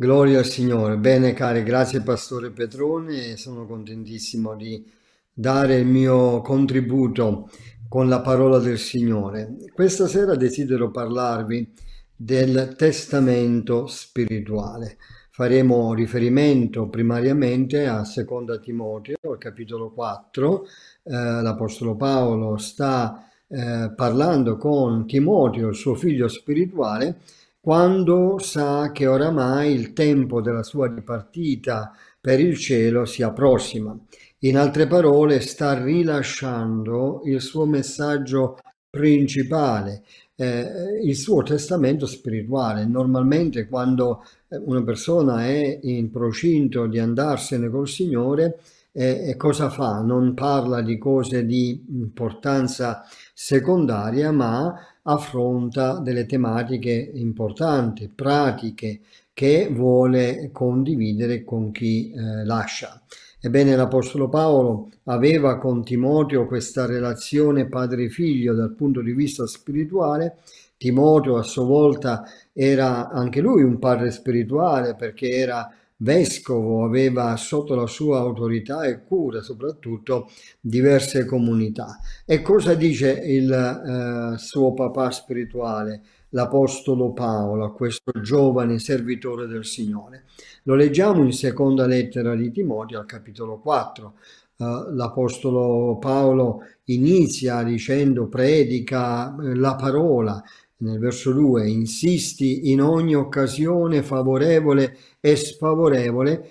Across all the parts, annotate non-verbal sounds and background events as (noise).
Gloria al Signore. Bene cari, grazie Pastore Petrone sono contentissimo di dare il mio contributo con la parola del Signore. Questa sera desidero parlarvi del testamento spirituale. Faremo riferimento primariamente a Seconda Timoteo, capitolo 4. Eh, L'Apostolo Paolo sta eh, parlando con Timoteo, il suo figlio spirituale, quando sa che oramai il tempo della sua ripartita per il cielo sia approssima. In altre parole, sta rilasciando il suo messaggio principale, eh, il suo testamento spirituale. Normalmente quando eh, una persona è in procinto di andarsene col Signore, e, e cosa fa? Non parla di cose di importanza secondaria, ma affronta delle tematiche importanti, pratiche, che vuole condividere con chi eh, lascia. Ebbene, l'Apostolo Paolo aveva con Timoteo questa relazione padre-figlio dal punto di vista spirituale. Timoteo a sua volta era anche lui un padre spirituale perché era vescovo aveva sotto la sua autorità e cura soprattutto diverse comunità. E cosa dice il eh, suo papà spirituale, l'Apostolo Paolo, a questo giovane servitore del Signore? Lo leggiamo in seconda lettera di Timoteo al capitolo 4. Eh, L'Apostolo Paolo inizia dicendo predica eh, la parola, nel verso 2, insisti in ogni occasione favorevole e sfavorevole,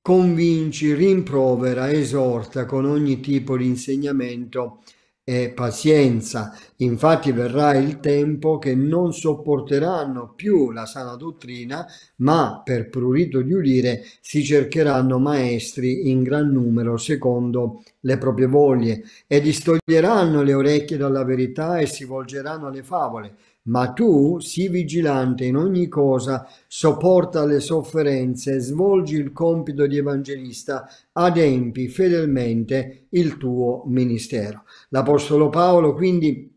convinci, rimprovera, esorta con ogni tipo di insegnamento e pazienza. Infatti verrà il tempo che non sopporteranno più la sana dottrina, ma per prurito di udire si cercheranno maestri in gran numero secondo le proprie voglie e distoglieranno le orecchie dalla verità e si volgeranno alle favole ma tu sii vigilante in ogni cosa, sopporta le sofferenze, svolgi il compito di evangelista, adempi fedelmente il tuo ministero. L'Apostolo Paolo quindi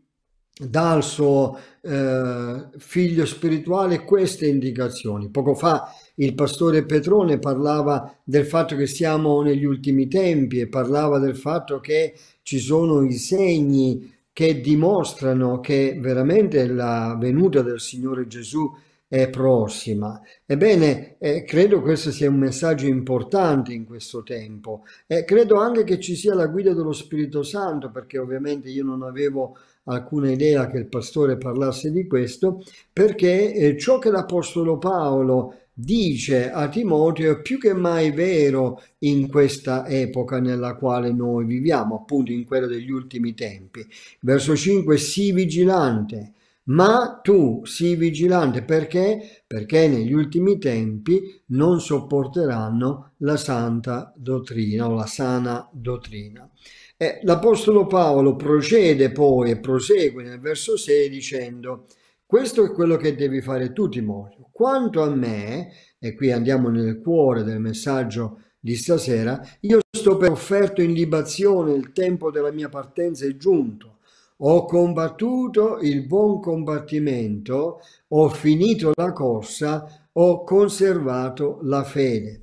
dà al suo eh, figlio spirituale queste indicazioni. Poco fa il pastore Petrone parlava del fatto che siamo negli ultimi tempi e parlava del fatto che ci sono i segni che dimostrano che veramente la venuta del Signore Gesù è prossima. Ebbene, eh, credo questo sia un messaggio importante in questo tempo e eh, credo anche che ci sia la guida dello Spirito Santo, perché ovviamente io non avevo alcuna idea che il pastore parlasse di questo, perché eh, ciò che l'Apostolo Paolo dice a Timoteo è più che mai vero in questa epoca nella quale noi viviamo, appunto in quella degli ultimi tempi. Verso 5, sii vigilante, ma tu sii vigilante perché? Perché negli ultimi tempi non sopporteranno la santa dottrina o la sana dottrina. Eh, L'Apostolo Paolo procede poi e prosegue nel verso 6 dicendo questo è quello che devi fare tu, Timoteo. Quanto a me, e qui andiamo nel cuore del messaggio di stasera, io sto per offerto in libazione, il tempo della mia partenza è giunto. Ho combattuto il buon combattimento, ho finito la corsa, ho conservato la fede.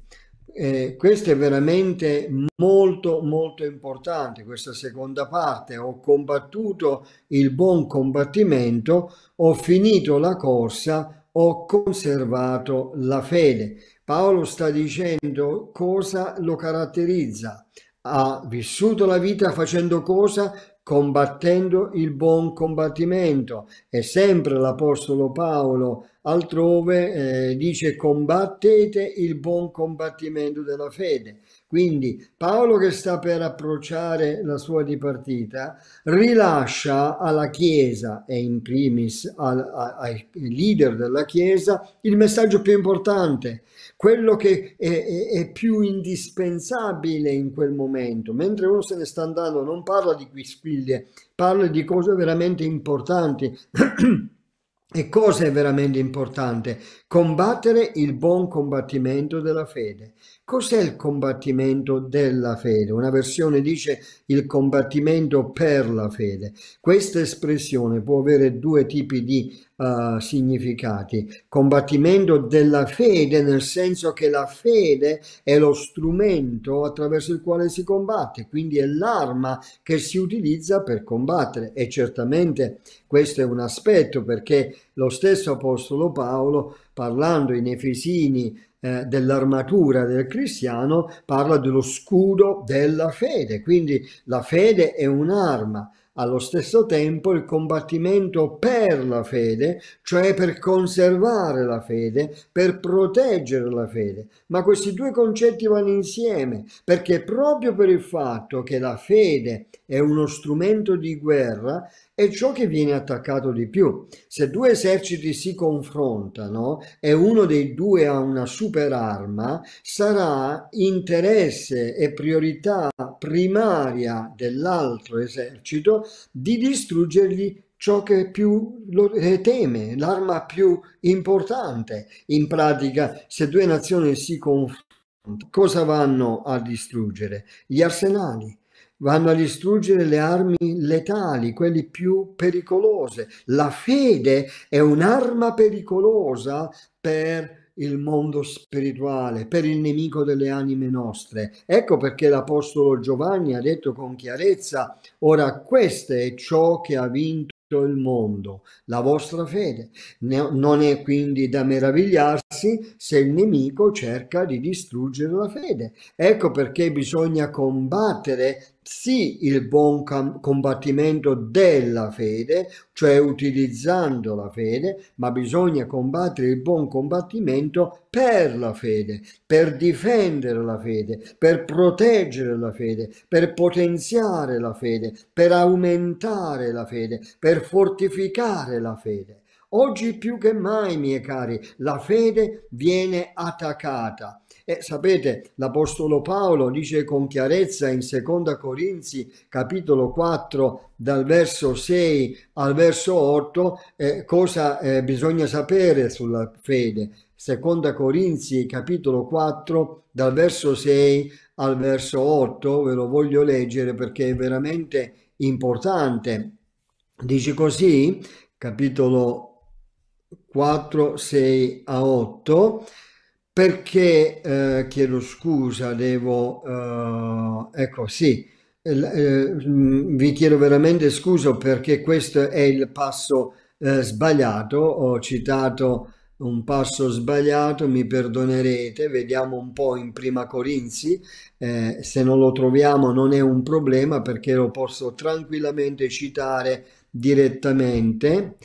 Eh, questo è veramente molto molto importante, questa seconda parte. Ho combattuto il buon combattimento, ho finito la corsa, ho conservato la fede. Paolo sta dicendo cosa lo caratterizza. Ha vissuto la vita facendo cosa? combattendo il buon combattimento. E sempre l'Apostolo Paolo altrove eh, dice combattete il buon combattimento della fede. Quindi Paolo che sta per approcciare la sua dipartita rilascia alla Chiesa e in primis al, a, ai leader della Chiesa il messaggio più importante, quello che è, è, è, più indispensabile in quel momento. Mentre uno se ne sta andando non parla di quisquiglie, parla di cose veramente importanti. (clears throat) e cosa è veramente importante? Combattere il buon combattimento della fede. Cos'è il combattimento della fede? Una versione dice il combattimento per la fede. Questa espressione può avere due tipi di uh, significati. Combattimento della fede nel senso che la fede è lo strumento attraverso il quale si combatte, quindi è l'arma che si utilizza per combattere. E certamente questo è un aspetto perché lo stesso Apostolo Paolo, parlando in Efesini, eh, dell'armatura del cristiano parla dello scudo della fede, quindi la fede è un'arma allo stesso tempo il combattimento per la fede, cioè per conservare la fede, per proteggere la fede. Ma questi due concetti vanno insieme, perché proprio per il fatto che la fede è uno strumento di guerra, è ciò che viene attaccato di più. Se due eserciti si confrontano e uno dei due ha una superarma, sarà interesse e priorità primaria dell'altro esercito di distruggergli ciò che più lo eh, teme, l'arma più importante. In pratica, se due nazioni si confrontano, cosa vanno a distruggere? Gli arsenali. Vanno a distruggere le armi letali, quelle più pericolose. La fede è un'arma pericolosa per il mondo spirituale, per il nemico delle anime nostre. Ecco perché l'Apostolo Giovanni ha detto con chiarezza, ora questo è ciò che ha vinto il mondo, la vostra fede. Non è quindi da meravigliarsi se il nemico cerca di distruggere la fede. Ecco perché bisogna combattere sì il buon combattimento della fede, cioè utilizzando la fede, ma bisogna combattere il buon combattimento per la fede, per difendere la fede, per proteggere la fede, per potenziare la fede, per aumentare la fede, per fortificare la fede. Oggi più che mai, miei cari, la fede viene attaccata e sapete, l'Apostolo Paolo dice con chiarezza in Seconda Corinzi capitolo 4 dal verso 6 al verso 8 eh, cosa eh, bisogna sapere sulla fede. Seconda Corinzi capitolo 4 dal verso 6 al verso 8, ve lo voglio leggere perché è veramente importante. Dice così, capitolo 4, 6 a 8 perché, eh, chiedo scusa, devo, eh, ecco sì, eh, eh mm, vi chiedo veramente scusa perché questo è il passo eh, sbagliato, ho citato un passo sbagliato, mi perdonerete, vediamo un po' in prima Corinzi, eh, se non lo troviamo non è un problema perché lo posso tranquillamente citare direttamente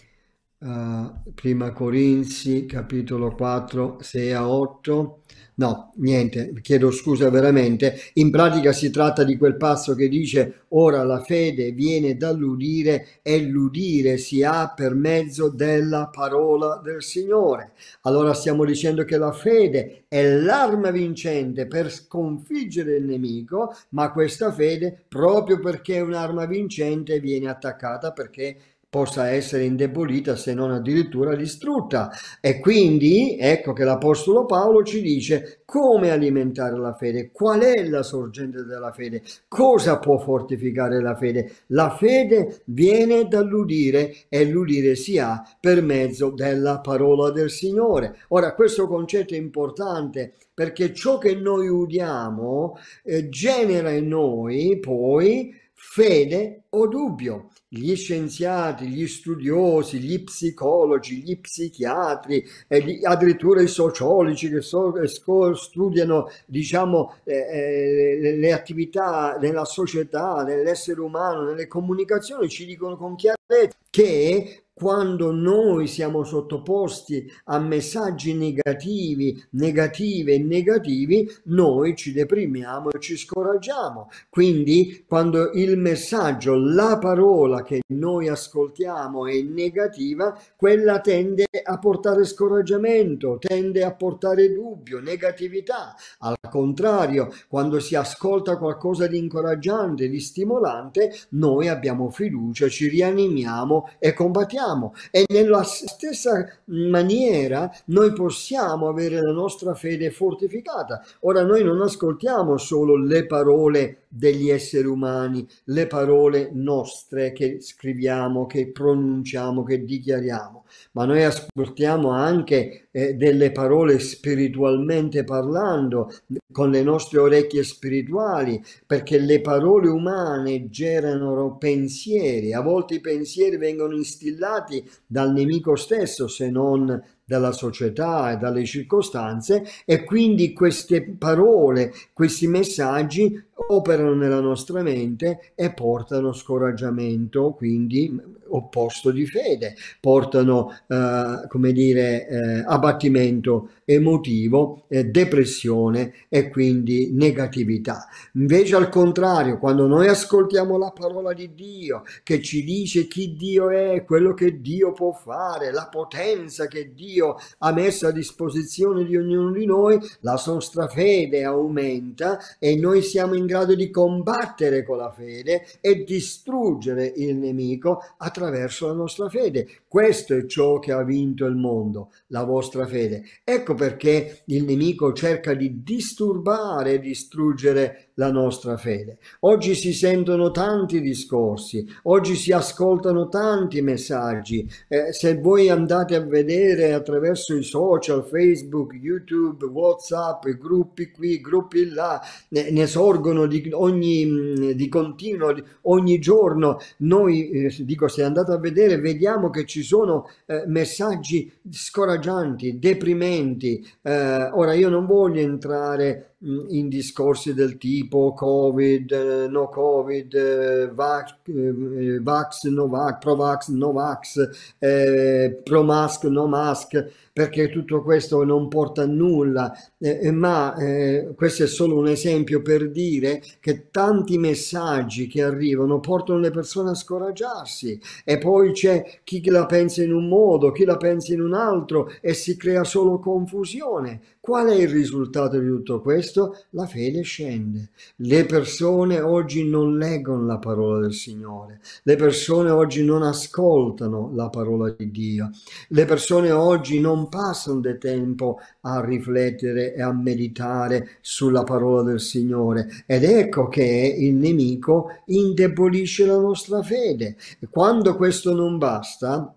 uh, prima Corinzi, capitolo 4, 6 a 8. No, niente, chiedo scusa veramente. In pratica si tratta di quel passo che dice ora la fede viene dall'udire e l'udire si ha per mezzo della parola del Signore. Allora stiamo dicendo che la fede è l'arma vincente per sconfiggere il nemico, ma questa fede, proprio perché è un'arma vincente, viene attaccata perché possa essere indebolita se non addirittura distrutta. E quindi ecco che l'Apostolo Paolo ci dice come alimentare la fede, qual è la sorgente della fede, cosa può fortificare la fede. La fede viene dall'udire e l'udire si ha per mezzo della parola del Signore. Ora questo concetto è importante perché ciò che noi udiamo eh, genera in noi poi fede o dubbio gli scienziati, gli studiosi, gli psicologi, gli psichiatri, eh, gli, addirittura i sociologi che so, eh, studiano diciamo, eh, eh, le attività nella società, nell'essere umano, nelle comunicazioni, ci dicono con chiarezza che quando noi siamo sottoposti a messaggi negativi, negative e negativi, noi ci deprimiamo e ci scoraggiamo. Quindi quando il messaggio, la parola che noi ascoltiamo è negativa, quella tende a portare scoraggiamento, tende a portare dubbio, negatività. Al contrario, quando si ascolta qualcosa di incoraggiante, di stimolante, noi abbiamo fiducia, ci rianimiamo e combattiamo crediamo e nella stessa maniera noi possiamo avere la nostra fede fortificata. Ora noi non ascoltiamo solo le parole degli esseri umani, le parole nostre che scriviamo, che pronunciamo, che dichiariamo ma noi ascoltiamo anche eh, delle parole spiritualmente parlando, con le nostre orecchie spirituali, perché le parole umane generano pensieri, a volte i pensieri vengono instillati dal nemico stesso, se non dalla società e dalle circostanze e quindi queste parole, questi messaggi operano nella nostra mente e portano scoraggiamento, quindi opposto di fede, portano, eh, come dire, eh, abbattimento emotivo, eh, depressione e quindi negatività. Invece al contrario, quando noi ascoltiamo la parola di Dio che ci dice chi Dio è, quello che Dio può fare, la potenza che Dio ha messo a disposizione di ognuno di noi, la nostra fede aumenta e noi siamo in grado di combattere con la fede e distruggere il nemico attraverso la nostra fede. Questo è ciò che ha vinto il mondo, la vostra fede. Ecco Ecco perché il nemico cerca di disturbare e distruggere la nostra fede. Oggi si sentono tanti discorsi, oggi si ascoltano tanti messaggi. Eh, se voi andate a vedere attraverso i social, Facebook, YouTube, WhatsApp, gruppi qui, gruppi là, ne, ne sorgono di, ogni, mm, di continuo, di, ogni giorno. Noi, eh, dico, se andate a vedere, vediamo che ci sono eh, messaggi scoraggianti, deprimenti. Eh, ora, io non voglio entrare Mm, in discorsi del tipo covid, eh, no covid, eh, vax, eh, vax no vax, pro vax, no vax, eh, pro mask, no mask perché tutto questo non porta a nulla, eh, eh, ma eh, questo è solo un esempio per dire che tanti messaggi che arrivano portano le persone a scoraggiarsi e poi c'è chi la pensa in un modo, chi la pensa in un altro e si crea solo confusione. Qual è il risultato di tutto questo? La fede scende. Le persone oggi non leggono la parola del Signore, le persone oggi non ascoltano la parola di Dio, le persone oggi non passano del tempo a riflettere e a meditare sulla parola del Signore ed ecco che il nemico indebolisce la nostra fede. Quando questo non basta,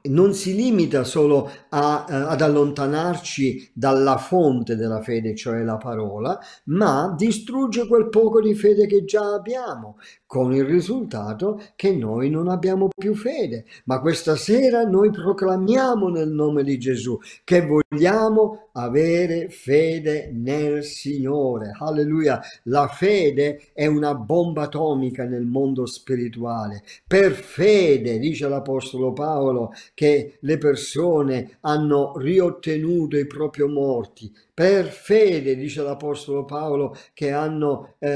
non si limita solo a, eh, ad allontanarci dalla fonte della fede, cioè la parola, ma distrugge quel poco di fede che già abbiamo con il risultato che noi non abbiamo più fede. Ma questa sera noi proclamiamo nel nome di Gesù che vogliamo avere fede nel Signore. Alleluia. La fede è una bomba atomica nel mondo spirituale. Per fede, dice l'Apostolo Paolo, che le persone hanno riottenuto i propri morti per fede, dice l'Apostolo Paolo, che hanno eh,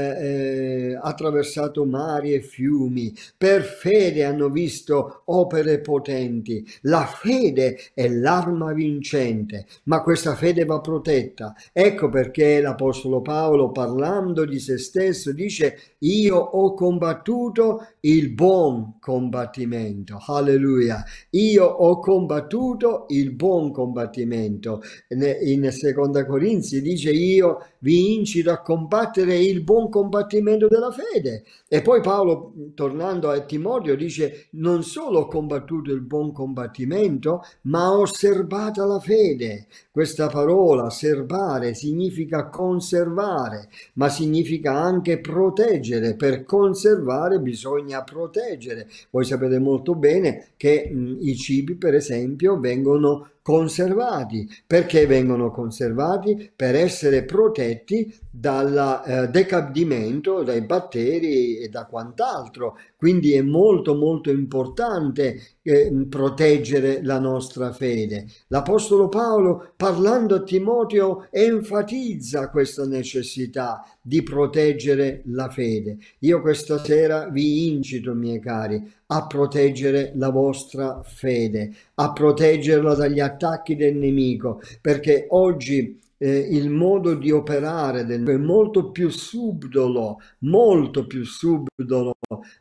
eh, attraversato mare mari e fiumi, per fede hanno visto opere potenti. La fede è l'arma vincente, ma questa fede va protetta. Ecco perché l'Apostolo Paolo, parlando di se stesso, dice io ho combattuto il buon combattimento. Alleluia. Io ho combattuto il buon combattimento. In seconda Corinzi dice io vi incito a combattere il buon combattimento della fede. E poi poi Paolo, tornando a Timoteo, dice non solo ho combattuto il buon combattimento, ma ho serbata la fede. Questa parola, serbare, significa conservare, ma significa anche proteggere. Per conservare bisogna proteggere. Voi sapete molto bene che mh, mm, i cibi, per esempio, vengono conservati. Perché vengono conservati? Per essere protetti dal eh, decadimento, dai batteri e da da quant'altro, quindi è molto molto importante eh, proteggere la nostra fede. L'Apostolo Paolo parlando a Timoteo enfatizza questa necessità di proteggere la fede. Io questa sera vi incito, miei cari, a proteggere la vostra fede, a proteggerla dagli attacchi del nemico, perché oggi eh, il modo di operare del, è molto più subdolo, molto più subdolo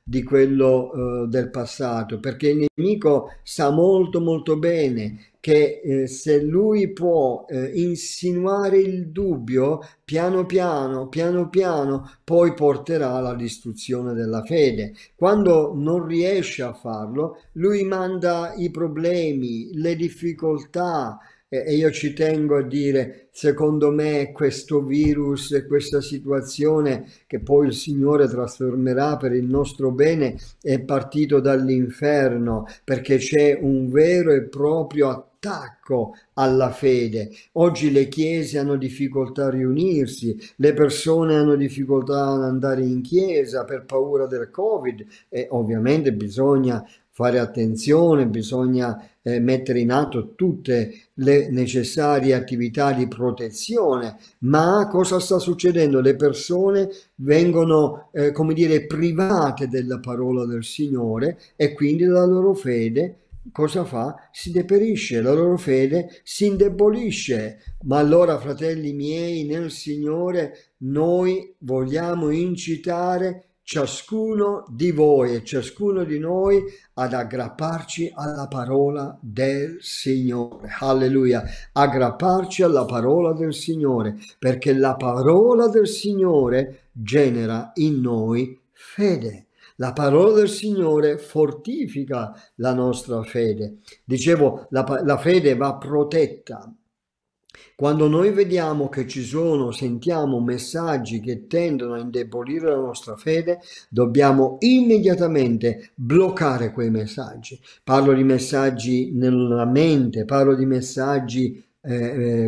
di quello eh, del passato, perché il nemico sa molto molto bene che eh, se lui può eh, insinuare il dubbio, piano piano, piano piano, poi porterà alla distruzione della fede. Quando non riesce a farlo, lui manda i problemi, le difficoltà, e io ci tengo a dire, secondo me questo virus e questa situazione che poi il Signore trasformerà per il nostro bene è partito dall'inferno perché c'è un vero e proprio attacco alla fede. Oggi le chiese hanno difficoltà a riunirsi, le persone hanno difficoltà ad andare in chiesa per paura del Covid e ovviamente bisogna fare attenzione, bisogna eh, mettere in atto tutte le necessarie attività di protezione, ma cosa sta succedendo? Le persone vengono, eh, come dire, private della parola del Signore e quindi la loro fede cosa fa? Si deperisce, la loro fede si indebolisce. Ma allora, fratelli miei, nel Signore noi vogliamo incitare ciascuno di voi e ciascuno di noi ad aggrapparci alla parola del Signore. Alleluia. Aggrapparci alla parola del Signore, perché la parola del Signore genera in noi fede. La parola del Signore fortifica la nostra fede. Dicevo, la, la fede va protetta, quando noi vediamo che ci sono, sentiamo messaggi che tendono a indebolire la nostra fede, dobbiamo immediatamente bloccare quei messaggi. Parlo di messaggi nella mente, parlo di messaggi eh,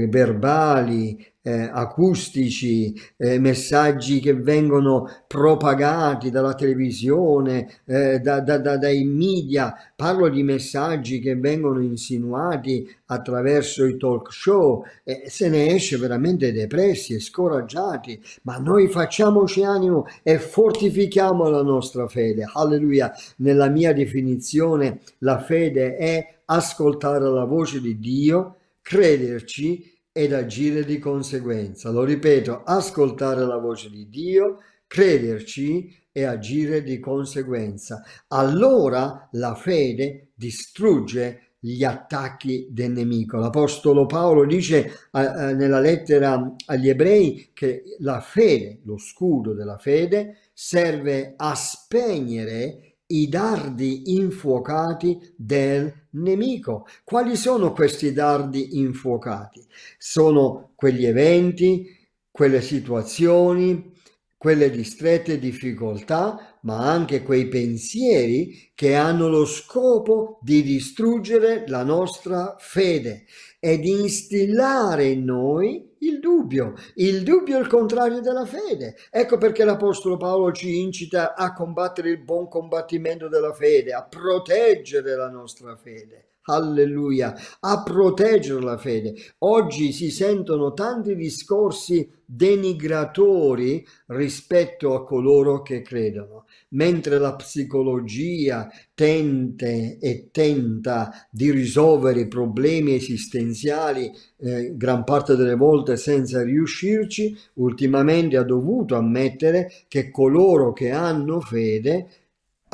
eh verbali, eh, acustici, eh, messaggi che vengono propagati dalla televisione, eh, da, da, da, dai media, parlo di messaggi che vengono insinuati attraverso i talk show, se ne esce veramente depressi e scoraggiati, ma noi facciamoci animo e fortifichiamo la nostra fede. Alleluia, nella mia definizione la fede è ascoltare la voce di Dio, crederci, ed agire di conseguenza. Lo ripeto, ascoltare la voce di Dio, crederci e agire di conseguenza. Allora la fede distrugge gli attacchi del nemico. L'Apostolo Paolo dice eh, eh nella lettera agli ebrei che la fede, lo scudo della fede, serve a spegnere i dardi infuocati del nemico. Quali sono questi dardi infuocati? Sono quegli eventi, quelle situazioni, quelle distrette difficoltà ma anche quei pensieri che hanno lo scopo di distruggere la nostra fede e di instillare in noi il dubbio. Il dubbio è il contrario della fede. Ecco perché l'Apostolo Paolo ci incita a combattere il buon combattimento della fede, a proteggere la nostra fede alleluia, a proteggere la fede. Oggi si sentono tanti discorsi denigratori rispetto a coloro che credono, mentre la psicologia tente e tenta di risolvere i problemi esistenziali eh, gran parte delle volte senza riuscirci, ultimamente ha dovuto ammettere che coloro che hanno fede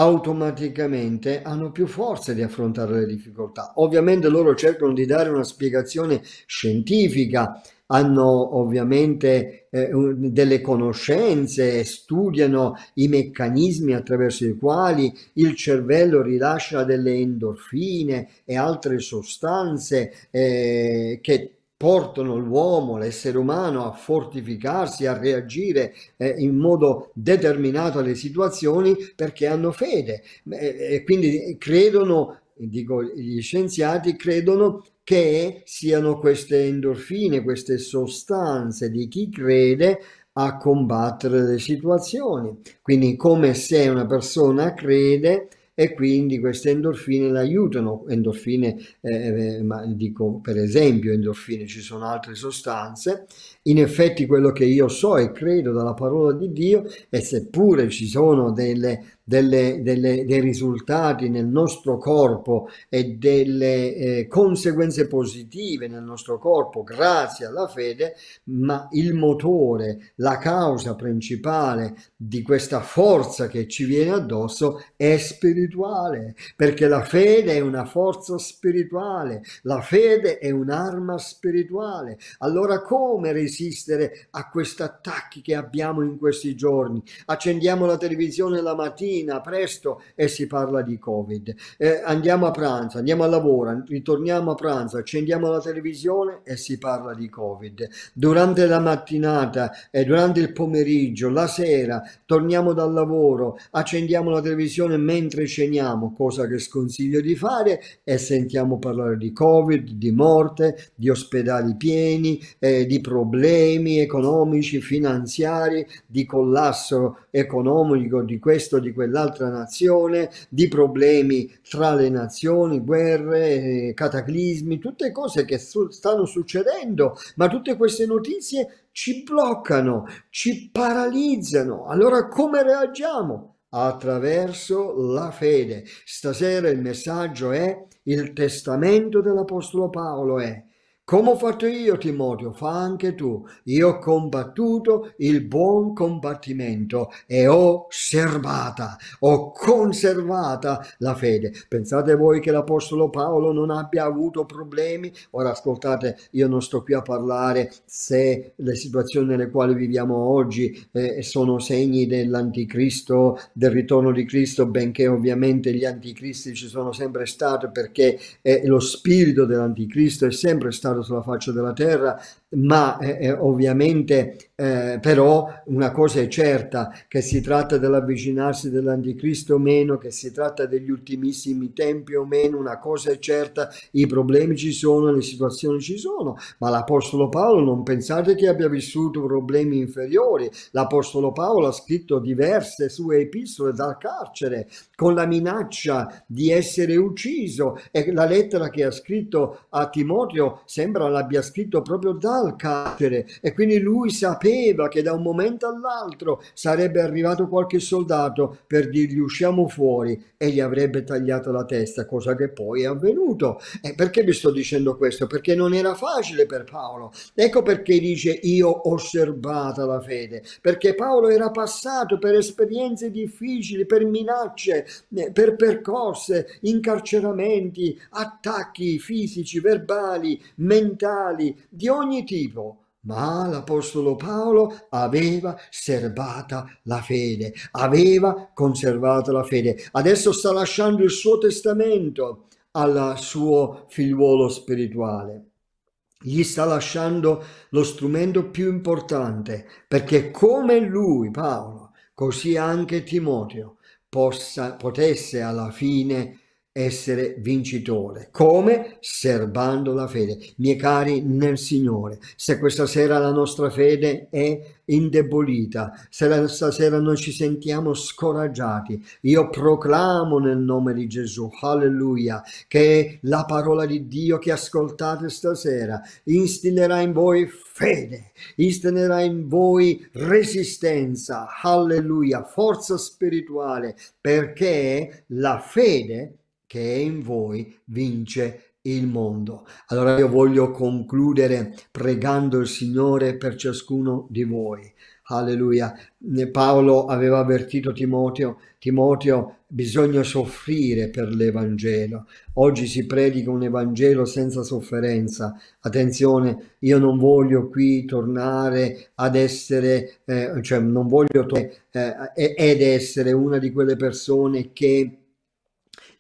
automaticamente hanno più forze di affrontare le difficoltà. Ovviamente loro cercano di dare una spiegazione scientifica, hanno ovviamente eh, delle conoscenze, studiano i meccanismi attraverso i quali il cervello rilascia delle endorfine e altre sostanze eh, che portano l'uomo, l'essere umano a fortificarsi, a reagire eh, in modo determinato alle situazioni perché hanno fede e, e quindi credono, dico gli scienziati, credono che siano queste endorfine, queste sostanze di chi crede a combattere le situazioni. Quindi come se una persona crede, e quindi queste endorfine l'aiutano, endorfine, eh, eh, ma dico per esempio endorfine, ci sono altre sostanze in effetti quello che io so e credo dalla parola di Dio e seppure ci sono delle, delle, delle, dei risultati nel nostro corpo e delle eh, conseguenze positive nel nostro corpo grazie alla fede, ma il motore, la causa principale di questa forza che ci viene addosso è spirituale, perché la fede è una forza spirituale, la fede è un'arma spirituale. Allora come resistere? resistere a questi attacchi che abbiamo in questi giorni. Accendiamo la televisione la mattina presto e si parla di Covid. Eh, andiamo a pranzo, andiamo a lavoro, ritorniamo a pranzo, accendiamo la televisione e si parla di Covid. Durante la mattinata e durante il pomeriggio, la sera, torniamo dal lavoro, accendiamo la televisione mentre ceniamo, cosa che sconsiglio di fare, e sentiamo parlare di Covid, di morte, di ospedali pieni, eh, di problemi problemi economici, finanziari, di collasso economico di questo o di quell'altra nazione, di problemi tra le nazioni, guerre, eh, cataclismi, tutte cose che su stanno succedendo, ma tutte queste notizie ci bloccano, ci paralizzano. Allora come reagiamo? attraverso la fede. Stasera il messaggio è il testamento dell'Apostolo Paolo è come ho fatto io, Timoteo, fa anche tu. Io ho combattuto il buon combattimento e ho servata, ho conservata la fede. Pensate voi che l'Apostolo Paolo non abbia avuto problemi? Ora ascoltate, io non sto qui a parlare se le situazioni nelle quali viviamo oggi eh, sono segni dell'anticristo, del ritorno di Cristo, benché ovviamente gli anticristi ci sono sempre stati perché eh, lo spirito dell'anticristo è sempre stato sulla faccia della terra ma eh, eh, ovviamente eh, però una cosa è certa, che si tratta dell'avvicinarsi dell'anticristo o meno, che si tratta degli ultimissimi tempi o meno, una cosa è certa, i problemi ci sono, le situazioni ci sono, ma l'Apostolo Paolo non pensate che abbia vissuto problemi inferiori, l'Apostolo Paolo ha scritto diverse sue epistole dal carcere con la minaccia di essere ucciso e la lettera che ha scritto a Timoteo sembra l'abbia scritto proprio da al carcere e quindi lui sapeva che da un momento all'altro sarebbe arrivato qualche soldato per dirgli usciamo fuori e gli avrebbe tagliato la testa, cosa che poi è avvenuto. E perché vi sto dicendo questo? Perché non era facile per Paolo. Ecco perché dice io ho osservato la fede, perché Paolo era passato per esperienze difficili, per minacce, eh, per percorse, incarceramenti, attacchi fisici, verbali, mentali, di ogni tipo tipo, ma l'Apostolo Paolo aveva serbata la fede, aveva conservato la fede. Adesso sta lasciando il suo testamento al suo figliuolo spirituale. Gli sta lasciando lo strumento più importante perché come lui, Paolo, così anche Timoteo, possa, potesse alla fine essere vincitore. Come? Serbando la fede. Miei cari nel Signore, se questa sera la nostra fede è indebolita, se la, stasera noi ci sentiamo scoraggiati, io proclamo nel nome di Gesù, alleluia, che la parola di Dio che ascoltate stasera instillerà in voi fede, instillerà in voi resistenza, alleluia, forza spirituale, perché la fede che è in voi vince il mondo. Allora io voglio concludere pregando il Signore per ciascuno di voi. Alleluia. Paolo aveva avvertito Timoteo, Timoteo, bisogna soffrire per l'Evangelo. Oggi si predica un Evangelo senza sofferenza. Attenzione, io non voglio qui tornare ad essere, eh, cioè non voglio to- eh, eh ed essere una di quelle persone che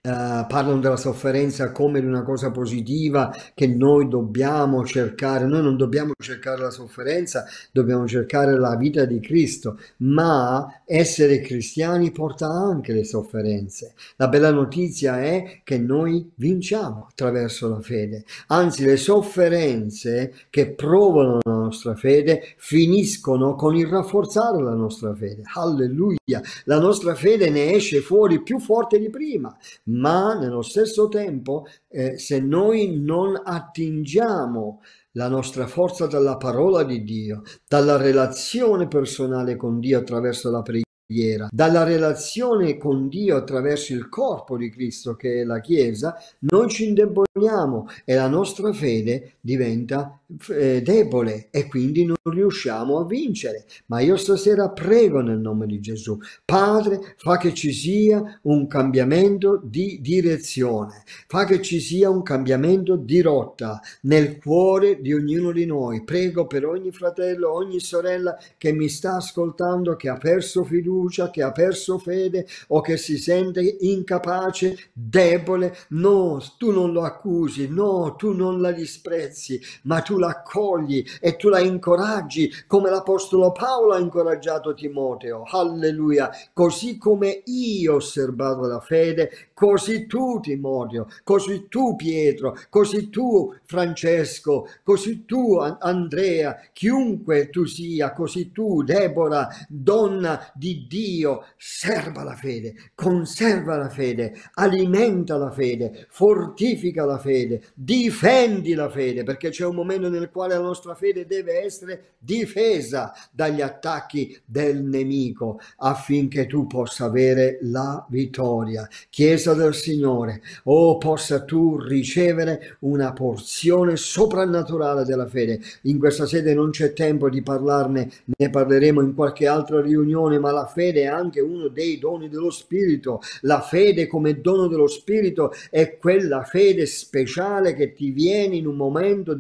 eh, parlano della sofferenza come di una cosa positiva che noi dobbiamo cercare, noi non dobbiamo cercare la sofferenza, dobbiamo cercare la vita di Cristo, ma essere cristiani porta anche le sofferenze. La bella notizia è che noi vinciamo attraverso la fede, anzi le sofferenze che provano la nostra fede finiscono con il rafforzare la nostra fede. Alleluia! La nostra fede ne esce fuori più forte di prima ma nello stesso tempo eh, se noi non attingiamo la nostra forza dalla parola di Dio, dalla relazione personale con Dio attraverso la preghiera, preghiera, dalla relazione con Dio attraverso il corpo di Cristo che è la Chiesa, noi ci indeboliamo e la nostra fede diventa eh, debole e quindi non riusciamo a vincere. Ma io stasera prego nel nome di Gesù, Padre, fa che ci sia un cambiamento di direzione, fa che ci sia un cambiamento di rotta nel cuore di ognuno di noi. Prego per ogni fratello, ogni sorella che mi sta ascoltando, che ha perso fiducia fiducia, che ha perso fede o che si sente incapace, debole. No, tu non lo accusi, no, tu non la disprezzi, ma tu la accogli e tu la incoraggi come l'Apostolo Paolo ha incoraggiato Timoteo. Alleluia. Così come io ho osservato la fede così tu Timotheo, così tu Pietro, così tu Francesco, così tu Andrea, chiunque tu sia, così tu Debora, donna di Dio, serva la fede, conserva la fede, alimenta la fede, fortifica la fede, difendi la fede, perché c'è un momento nel quale la nostra fede deve essere difesa dagli attacchi del nemico affinché tu possa avere la vittoria. Chiesa potenza del Signore, oh possa tu ricevere una porzione soprannaturale della fede. In questa sede non c'è tempo di parlarne, ne parleremo in qualche altra riunione, ma la fede è anche uno dei doni dello Spirito. La fede come dono dello Spirito è quella fede speciale che ti viene in un momento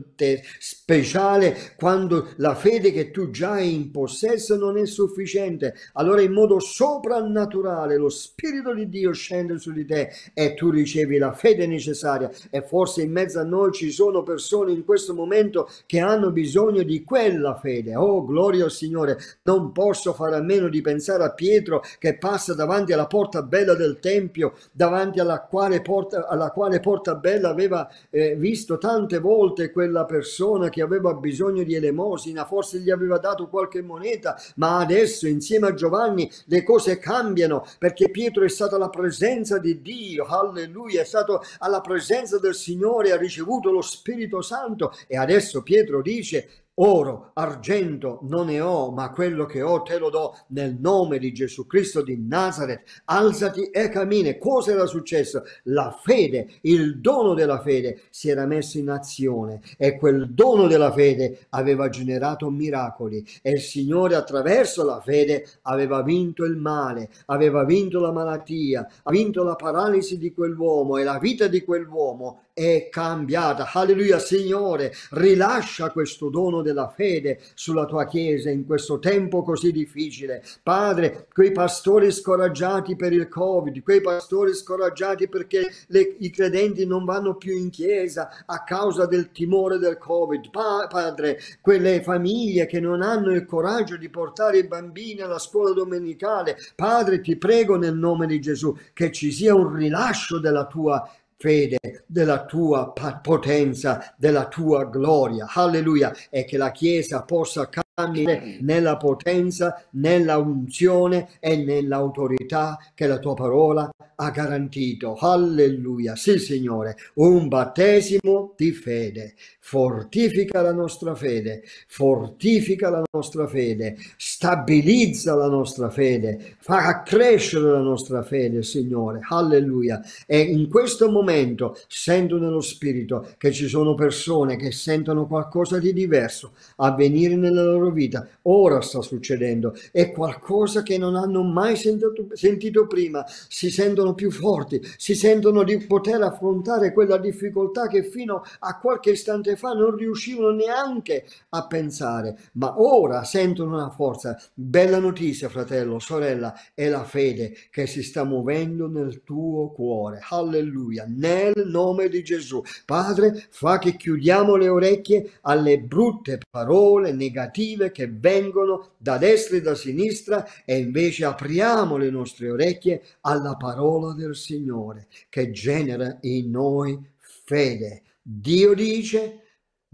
speciale quando la fede che tu già hai in possesso non è sufficiente. Allora in modo soprannaturale lo Spirito di Dio scende su di te te e tu ricevi la fede necessaria e forse in mezzo a noi ci sono persone in questo momento che hanno bisogno di quella fede. Oh, gloria al Signore, non posso fare a meno di pensare a Pietro che passa davanti alla porta bella del Tempio, davanti alla quale porta, alla quale porta bella aveva eh, visto tante volte quella persona che aveva bisogno di elemosina, forse gli aveva dato qualche moneta, ma adesso insieme a Giovanni le cose cambiano perché Pietro è stata la presenza di Dio Dio, alleluia, è stato alla presenza del Signore, ha ricevuto lo Spirito Santo e adesso Pietro dice Oro, argento non ne ho, ma quello che ho te lo do nel nome di Gesù Cristo di Nazareth. Alzati e cammina. Cosa era successo? La fede, il dono della fede si era messo in azione e quel dono della fede aveva generato miracoli e il Signore attraverso la fede aveva vinto il male, aveva vinto la malattia, ha vinto la paralisi di quell'uomo e la vita di quell'uomo è cambiata. Alleluia, Signore, rilascia questo dono della fede sulla tua Chiesa in questo tempo così difficile. Padre, quei pastori scoraggiati per il Covid, quei pastori scoraggiati perché le, i credenti non vanno più in Chiesa a causa del timore del Covid. Pa- padre, quelle famiglie che non hanno il coraggio di portare i bambini alla scuola domenicale. Padre, ti prego nel nome di Gesù che ci sia un rilascio della tua fede, della tua potenza, della tua gloria. Alleluia. E che la Chiesa possa camminare nella potenza, nella unzione e nell'autorità che la tua parola ha garantito, alleluia, sì Signore, un battesimo di fede. Fortifica la nostra fede, fortifica la nostra fede, stabilizza la nostra fede, fa crescere la nostra fede, Signore, alleluia. E in questo momento sento nello Spirito che ci sono persone che sentono qualcosa di diverso avvenire nella loro vita. Ora sta succedendo, è qualcosa che non hanno mai sentito, sentito prima, si sentono sentono più forti, si sentono di poter affrontare quella difficoltà che fino a qualche istante fa non riuscivano neanche a pensare, ma ora sentono una forza. Bella notizia, fratello, sorella, è la fede che si sta muovendo nel tuo cuore. Alleluia, nel nome di Gesù. Padre, fa che chiudiamo le orecchie alle brutte parole negative che vengono da destra e da sinistra e invece apriamo le nostre orecchie alla parola parola del Signore che genera in noi fede. Dio dice,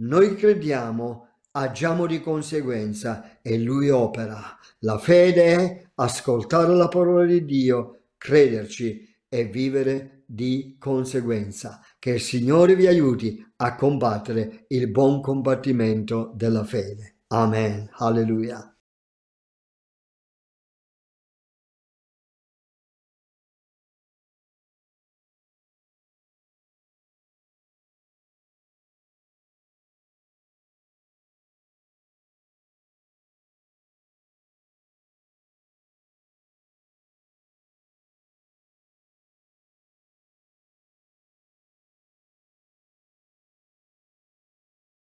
noi crediamo, agiamo di conseguenza e Lui opera. La fede è ascoltare la parola di Dio, crederci e vivere di conseguenza. Che il Signore vi aiuti a combattere il buon combattimento della fede. Amen. Alleluia.